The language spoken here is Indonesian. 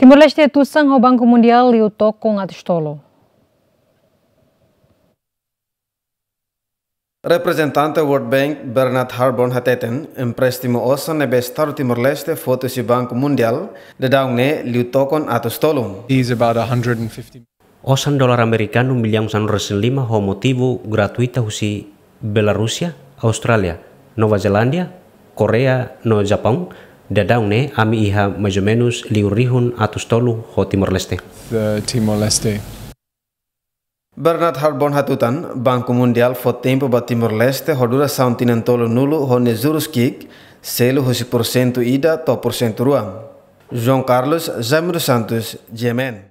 Timur leste Tussang ho Banco Mundial liu toko ngatistolo. Representante World Bank Bernard Harbon hateten empréstimo osan nebe Estado Timur leste foto si Banco Mundial de daungne liu tokon tolo. He's about 150 Osan dolar Amerika nu miliang san resen lima ho motivo gratuita husi Belarusia, Australia, Nova Zelandia, Korea, no Jepang. Dadaune, ami iha majomenus liurrihun atus tolu ho Timor Leste. The Timor Leste. Bernard Harbon hatutan Banco Mundial fo tempo ba Timor Leste hodura sauntinan tolu nulu ho nezurus kik selu hosi porsentu ida to porsentu ruang. João Carlos Zamiro Santos, Yemen.